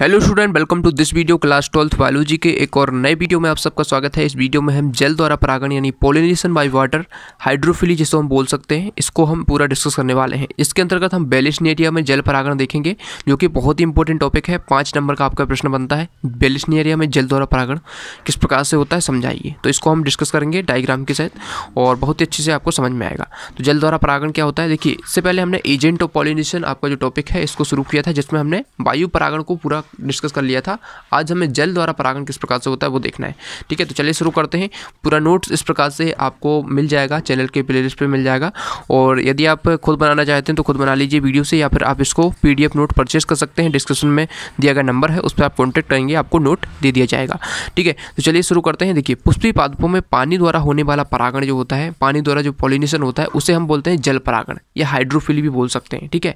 hello student welcome to this video class twelfth biology के एक और नए वीडियो में आप सबका स्वागत है इस वीडियो में हम जल द्वारा परागण यानी पोलिनेशन बाय वाटर हाइड्रोफिली जिसको हम बोल सकते हैं इसको हम पूरा डिस्कस करने वाले हैं इसके अंतर्गत हम बेलिशनेरिया में जल परागण देखेंगे जो कि बहुत ही इंपॉर्टेंट टॉपिक है पाँच नंबर का आपका प्रश्न बनता है बेलिशनेरिया में जल द्वारा परागण किस प्रकार से होता है समझाइए तो इसको हम डिस्कस करेंगे डायग्राम के साथ और बहुत ही अच्छे से आपको समझ में आएगा तो जल द्वारा परागण क्या होता है देखिए इससे पहले हमने एजेंट ऑफ पॉलिनेशन आपका जो टॉपिक है इसको शुरू किया था जिसमें हमने वायु परागण को पूरा डिस्कस कर लिया था आज हमें जल द्वारा परागण किस प्रकार से होता है वो देखना है ठीक है तो चलिए शुरू करते हैं पूरा नोट्स इस प्रकार से आपको मिल जाएगा चैनल के प्ले लिस्ट पर मिल जाएगा और यदि आप खुद बनाना चाहते हैं तो खुद बना लीजिए वीडियो से या फिर आप इसको पी नोट परचेज कर सकते हैं डिस्क्रिप्शन में दिया गया नंबर है उस पर आप कॉन्टैक्ट करेंगे आपको नोट दे दिया जाएगा ठीक है तो चलिए शुरू करते हैं देखिए पुष्पी पादपों में पानी द्वारा होने वाला परागण जो होता है पानी द्वारा जो पॉलिनेशन होता है उसे हम बोलते हैं जल परागण या हाइड्रोफिली भी बोल सकते हैं ठीक है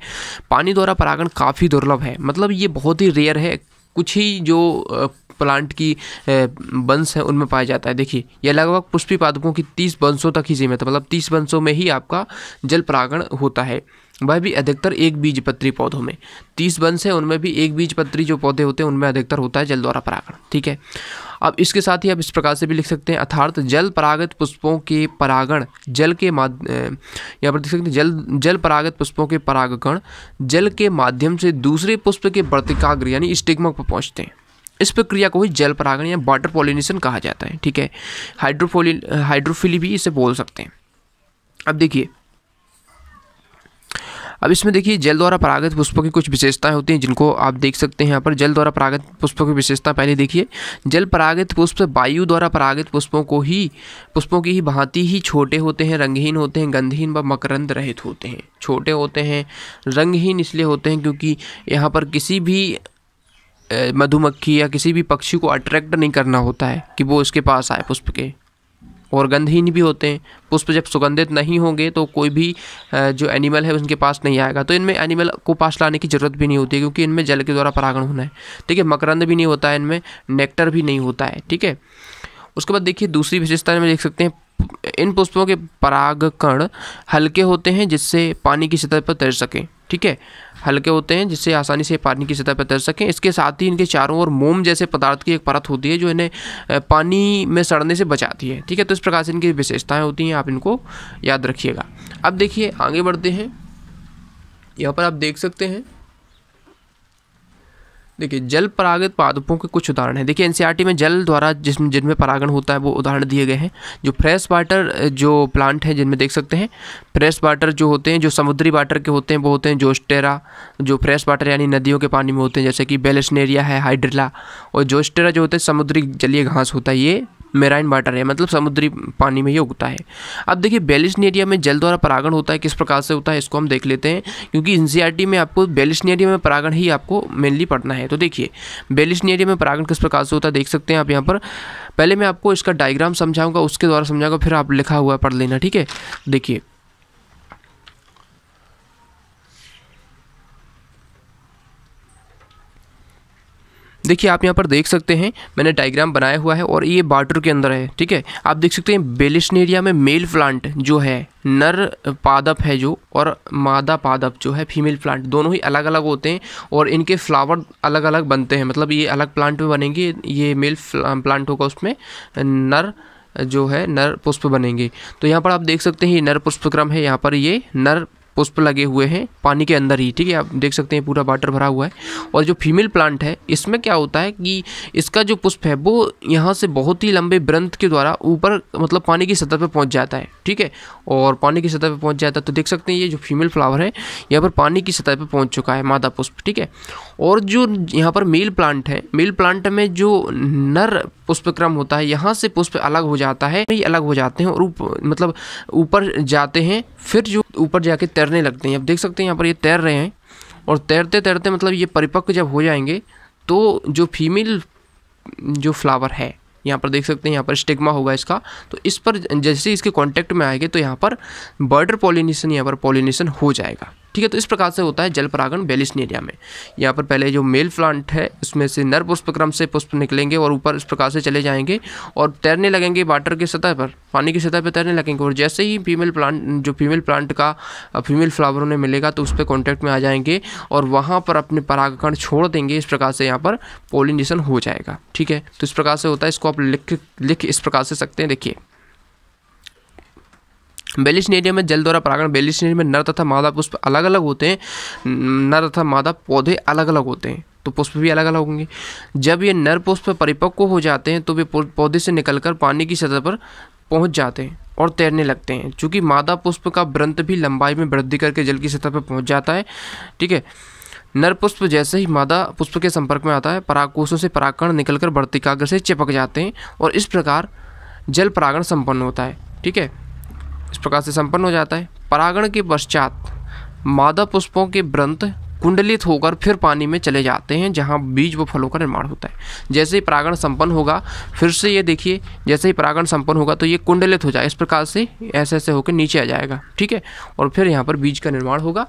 पानी द्वारा परागण काफ़ी दुर्लभ है मतलब ये बहुत ही रेयर तरह कुछ ही जो प्लांट की बंस है उनमें पाया जाता है देखिए यह लगभग पुष्पी पादपों की तीस बंसों तक ही सीमित है तो मतलब तीस बंसों में ही आपका जल परागण होता है वह भी अधिकतर एक बीज पत्री पौधों में तीस वंश है उनमें भी एक बीज पत्री जो पौधे होते हैं उनमें अधिकतर होता है जल द्वारा परागण ठीक है अब इसके साथ ही आप इस प्रकार से भी लिख सकते हैं अर्थात जल परागत पुष्पों के परागण जल के माध्यम यहाँ पर देख सकते हैं जल जल परागत पुष्पों के परागकण जल के माध्यम से दूसरे पुष्प के वर्तिकाग्र यानी स्टिग्मा पर पहुँचते हैं इस प्रक्रिया को ही जल परागण या वाटर पोलिनेशन कहा जाता है ठीक है हाइड्रोफोलिन हाइड्रोफिली भी इसे बोल सकते हैं अब देखिए अब इसमें देखिए जल द्वारा परागत पुष्पों की कुछ विशेषताएं होती हैं जिनको आप देख सकते हैं यहाँ पर जल द्वारा परागत पुष्पों की विशेषता पहले देखिए जल परागत पुष्प वायु द्वारा परागत पुष्पों को ही पुष्पों की ही भांति ही छोटे होते हैं रंगहीन होते हैं गंधहीन व मकरंद रहित होते हैं छोटे होते हैं रंगहीन इसलिए होते हैं क्योंकि यहाँ पर किसी भी मधुमक्खी या किसी भी पक्षी को अट्रैक्ट नहीं करना होता है कि वो उसके पास आए पुष्प के और गंधहीन भी होते हैं पुष्प जब सुगंधित नहीं होंगे तो कोई भी जो एनिमल है उनके पास नहीं आएगा तो इनमें एनिमल को पास लाने की ज़रूरत भी नहीं होती क्योंकि इनमें जल के द्वारा परागण होना है ठीक है मकरंद भी नहीं होता है इनमें नेक्टर भी नहीं होता है ठीक है उसके बाद देखिए दूसरी विशेषता में देख सकते हैं इन पुष्पों के परागकण हल्के होते हैं जिससे पानी की सतह पर तैर सकें ठीक है हल्के होते हैं जिससे आसानी से पानी की सतह पर तैर सकें इसके साथ ही इनके चारों ओर मोम जैसे पदार्थ की एक परत होती है जो इन्हें पानी में सड़ने से बचाती है ठीक है तो इस प्रकार से इनकी विशेषताएँ होती हैं आप इनको याद रखिएगा अब देखिए आगे बढ़ते हैं यहाँ पर आप देख सकते हैं देखिए जल परागित पादपों के कुछ उदाहरण हैं देखिए एनसीईआरटी में जल द्वारा जिस जिनमें परागण होता है वो उदाहरण दिए गए हैं जो फ्रेश वाटर जो प्लांट हैं जिनमें देख सकते हैं फ्रेश वाटर जो होते हैं जो समुद्री वाटर के होते हैं वो होते हैं जोस्टेरा जो फ्रेश वाटर यानी नदियों के पानी में होते हैं जैसे कि बेलेसनेरिया है हाइड्रिला और जोस्टेरा जो होते हैं समुद्री जलीय घास होता है ये मेराइन वाटर है मतलब समुद्री पानी में ये उगता है अब देखिए बेलिस्टन एरिया में जल द्वारा परागण होता है किस प्रकार से होता है इसको हम देख लेते हैं क्योंकि एन में आपको बेलिस्टन एरिया में परागण ही आपको मेनली पढ़ना है है तो देखिए बेलिस्टन एरिया में परागण किस प्रकार से होता है देख सकते हैं आप यहाँ पर पहले मैं आपको इसका डायग्राम समझाऊंगा उसके द्वारा समझाऊंगा फिर आप लिखा हुआ पढ़ लेना ठीक है देखिए देखिए आप यहाँ पर देख सकते हैं मैंने डायग्राम बनाया हुआ है और ये बाटर के अंदर है ठीक है आप देख सकते हैं एरिया में मेल प्लांट जो है नर पादप है जो और मादा पादप जो है फीमेल प्लांट दोनों ही अलग अलग होते हैं और इनके फ्लावर अलग अलग बनते हैं मतलब ये अलग प्लांट में बनेंगे ये मेल प्लांट होगा उसमें नर जो है नर पुष्प बनेंगे तो यहाँ पर आप देख सकते हैं ये नर पुष्पक्रम है यहाँ पर ये नर पुष्प लगे हुए हैं पानी के अंदर ही ठीक है आप देख सकते हैं पूरा वाटर भरा हुआ है और जो फीमेल प्लांट है इसमें क्या होता है कि इसका जो पुष्प है वो यहाँ से बहुत ही लंबे ब्रंथ के द्वारा ऊपर मतलब पानी की सतह पर पहुँच जाता है ठीक है और पानी की सतह पर पहुँच जाता है तो देख सकते हैं ये जो फीमेल फ्लावर है यहाँ पर पानी की सतह पर पहुँच चुका है मादा पुष्प ठीक है और जो यहाँ पर मेल प्लांट है मेल प्लांट में जो नर पुष्प क्रम होता है यहाँ से पुष्प अलग हो जाता है ये अलग हो जाते हैं और उप, मतलब ऊपर जाते हैं फिर जो ऊपर जाके तैरने लगते हैं आप देख सकते हैं यहाँ पर ये तैर रहे हैं और तैरते तैरते मतलब ये परिपक्व जब हो जाएंगे तो जो फीमेल जो फ्लावर है यहाँ पर देख सकते हैं यहाँ पर स्टिग्मा होगा इसका तो इस पर जैसे इसके कांटेक्ट में आएंगे तो यहाँ पर बर्डर पॉलिनेशन यहाँ पर पॉलिनेशन हो जाएगा ठीक है तो इस प्रकार से होता है जल परागण बेलिस्टन नेरिया में यहाँ पर पहले जो मेल प्लांट है उसमें से नर पुष्प क्रम से पुष्प निकलेंगे और ऊपर इस प्रकार से चले जाएंगे और तैरने लगेंगे वाटर की सतह पर पानी की सतह पर तैरने लगेंगे और जैसे ही फीमेल प्लांट जो फीमेल प्लांट का फीमेल फ्लावर उन्हें मिलेगा तो उस पर कॉन्टैक्ट में आ जाएंगे और वहाँ पर अपने परागकण छोड़ देंगे इस प्रकार से यहाँ पर पोलिनेशन हो जाएगा ठीक है तो इस प्रकार से होता है इसको आप लिख लिख इस प्रकार से सकते हैं देखिए बेलिशन नेरिया में जल द्वारा परागण बेलिशन एरिया में नर तथा मादा पुष्प अलग अलग होते हैं नर तथा मादा पौधे अलग अलग होते हैं तो पुष्प भी अलग अलग होंगे जब ये नर पुष्प परिपक्व हो जाते हैं तो वे पौधे से निकलकर पानी की सतह पर पहुंच जाते हैं और तैरने लगते हैं चूँकि मादा पुष्प का व्रंत भी लंबाई में वृद्धि करके जल की सतह पर पहुँच जाता है ठीक है नर पुष्प जैसे ही मादा पुष्प के संपर्क में आता है परागकोशों से परागकण निकलकर वर्तिकाग्र से चिपक जाते हैं और इस प्रकार जल परागण संपन्न होता है ठीक है इस प्रकार से संपन्न हो जाता है परागण के पश्चात मादा पुष्पों के ब्रंत कुंडलित होकर फिर पानी में चले जाते हैं जहाँ बीज व फलों का निर्माण होता है जैसे ही परागण संपन्न होगा फिर से ये देखिए जैसे ही परागण संपन्न होगा तो ये कुंडलित हो जाए इस प्रकार से ऐसे ऐसे होकर नीचे आ जाएगा ठीक है और फिर यहाँ पर बीज का निर्माण होगा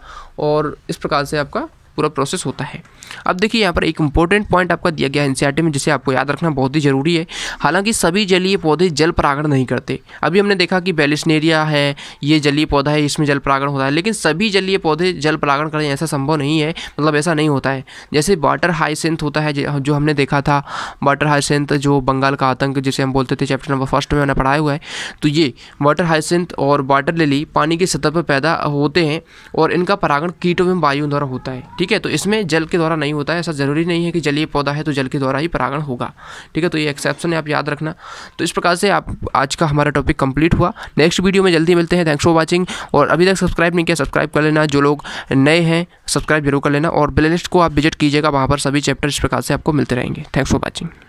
और इस प्रकार से आपका पूरा प्रोसेस होता है अब देखिए यहाँ पर एक इंपॉर्टेंट पॉइंट आपका दिया गया एनसीईआरटी में जिसे आपको याद रखना बहुत ही ज़रूरी है हालांकि सभी जलीय पौधे जल परागण नहीं करते अभी हमने देखा कि बेलिसनेरिया है ये जलीय पौधा है इसमें जल परागण होता है लेकिन सभी जलीय पौधे जल परागण करें ऐसा संभव नहीं है मतलब ऐसा नहीं होता है जैसे वाटर हाईसेंथ होता है जो हमने देखा था वाटर हाईसेंथ जो बंगाल का आतंक जिसे हम बोलते थे चैप्टर नंबर फर्स्ट में मैंने पढ़ाया हुआ है तो ये वाटर हाइसेंथ और वाटर लिली पानी की सतह पर पैदा होते हैं और इनका परागण कीटों में वायुओं द्वारा होता है ठीक ठीक है तो इसमें जल के द्वारा नहीं होता है ऐसा ज़रूरी नहीं है कि जलीय पौधा है तो जल के द्वारा ही परागण होगा ठीक है तो ये एक्सेप्शन है आप याद रखना तो इस प्रकार से आप आज का हमारा टॉपिक कंप्लीट हुआ नेक्स्ट वीडियो में जल्दी मिलते हैं थैंक्स फॉर वॉचिंग और अभी तक सब्सक्राइब नहीं किया सब्सक्राइब कर लेना जो लोग नए हैं सब्सक्राइब जरूर कर लेना और लिस्ट को आप विजिट कीजिएगा वहाँ पर सभी चैप्टर इस प्रकार से आपको मिलते रहेंगे थैंक्स फॉर वॉचिंग